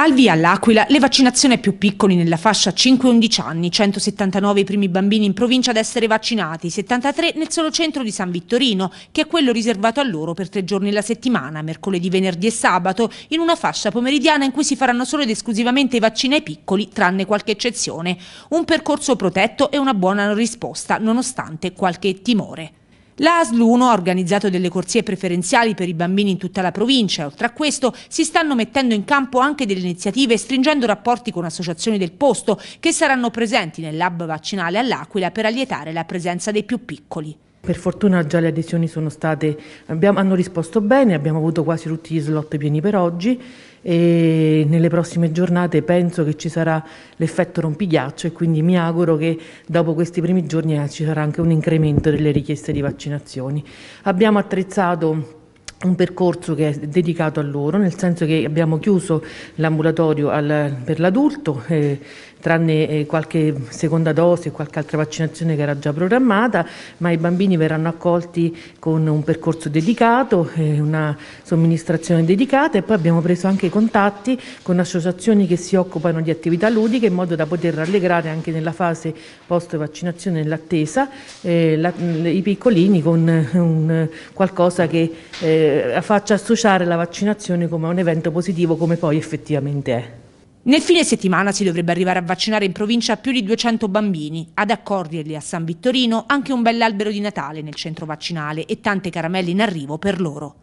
Al via all'Aquila le vaccinazioni ai più piccoli nella fascia 5-11 anni, 179 i primi bambini in provincia ad essere vaccinati, 73 nel solo centro di San Vittorino, che è quello riservato a loro per tre giorni alla settimana, mercoledì, venerdì e sabato, in una fascia pomeridiana in cui si faranno solo ed esclusivamente i vaccini ai piccoli, tranne qualche eccezione. Un percorso protetto e una buona risposta, nonostante qualche timore. L'ASL 1 ha organizzato delle corsie preferenziali per i bambini in tutta la provincia. Oltre a questo si stanno mettendo in campo anche delle iniziative stringendo rapporti con associazioni del posto che saranno presenti nel lab vaccinale all'Aquila per allietare la presenza dei più piccoli. Per fortuna già le adesioni sono state, abbiamo, hanno risposto bene, abbiamo avuto quasi tutti gli slot pieni per oggi e nelle prossime giornate penso che ci sarà l'effetto rompighiaccio e quindi mi auguro che dopo questi primi giorni ci sarà anche un incremento delle richieste di vaccinazioni. Abbiamo attrezzato un percorso che è dedicato a loro, nel senso che abbiamo chiuso l'ambulatorio per l'adulto, eh, tranne eh, qualche seconda dose e qualche altra vaccinazione che era già programmata, ma i bambini verranno accolti con un percorso dedicato, eh, una somministrazione dedicata e poi abbiamo preso anche contatti con associazioni che si occupano di attività ludiche in modo da poter rallegrare anche nella fase post-vaccinazione nell'attesa eh, la, i piccolini con un, qualcosa che eh, eh, faccia associare la vaccinazione come un evento positivo come poi effettivamente è. Nel fine settimana si dovrebbe arrivare a vaccinare in provincia più di 200 bambini. Ad accorderli a San Vittorino anche un bell'albero di Natale nel centro vaccinale e tante caramelle in arrivo per loro.